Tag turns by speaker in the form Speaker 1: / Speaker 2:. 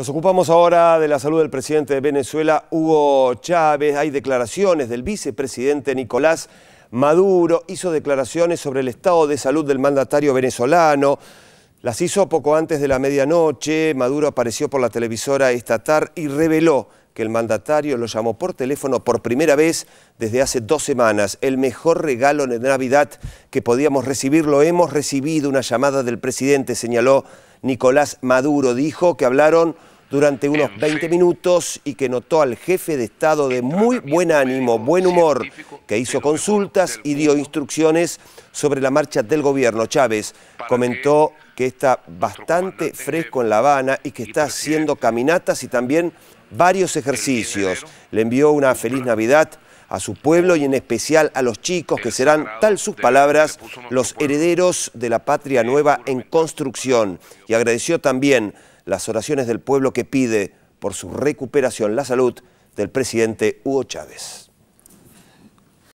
Speaker 1: Nos ocupamos ahora de la salud del presidente de Venezuela, Hugo Chávez. Hay declaraciones del vicepresidente Nicolás Maduro. Hizo declaraciones sobre el estado de salud del mandatario venezolano. Las hizo poco antes de la medianoche. Maduro apareció por la televisora esta tarde y reveló que el mandatario lo llamó por teléfono por primera vez desde hace dos semanas. El mejor regalo de Navidad que podíamos recibir lo hemos recibido. Una llamada del presidente señaló Nicolás Maduro. Dijo que hablaron durante unos 20 em, minutos y que notó al jefe de Estado de muy buen ánimo, buen humor, que hizo consultas y dio instrucciones sobre la marcha del gobierno. Chávez comentó que está bastante fresco en La Habana y que está haciendo caminatas y también varios ejercicios. Le envió una feliz Navidad a su pueblo y en especial a los chicos que serán, tal sus palabras, los herederos de la patria eh, nueva en construcción. Y agradeció también las oraciones del pueblo que pide por su recuperación la salud del presidente Hugo Chávez.